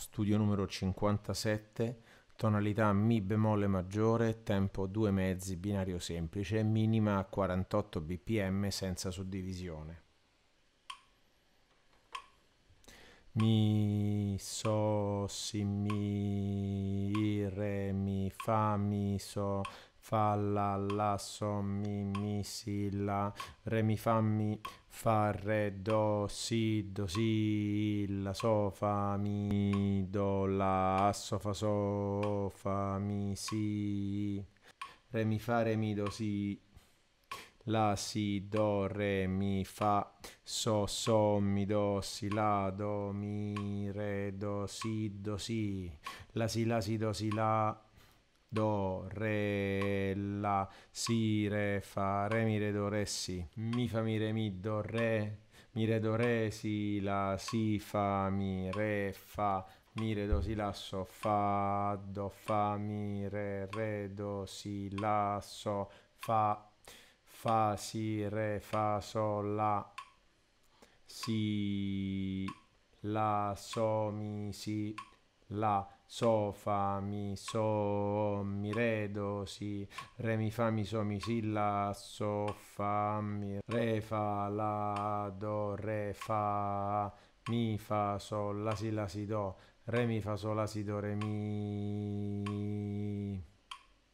studio numero 57, tonalità Mi bemolle maggiore, tempo 2 mezzi, binario semplice, minima a 48 bpm senza suddivisione. Mi, So, Si, Mi, fa mi so fa la la so mi mi si la re mi fa mi fa re do si do si la so fa mi do la so fa so fa mi si re mi fa re mi do si la si do re mi fa so so mi do si la do mi re do si do si la si la si do si la do, re, la, si, re, fa, re, mi, re, do, re, si, mi, fa, mi, re, mi, do, re, mi, re, do, re, si, la, si, fa, mi, re, fa, mi, re, do, si, la, so, fa, do, fa, mi, re, re, do, si, la, so, fa, fa, si, re, fa, so, la, si, la, so, mi, si, la, so, fa, mi, so, mi, re, do, si, re, mi, fa, mi, so, mi, si, la, so, fa, mi, re, fa, la, do, re, fa, mi, fa, sol, la, si, la, si, do, re, mi, fa, sol, la, si, do, re, mi,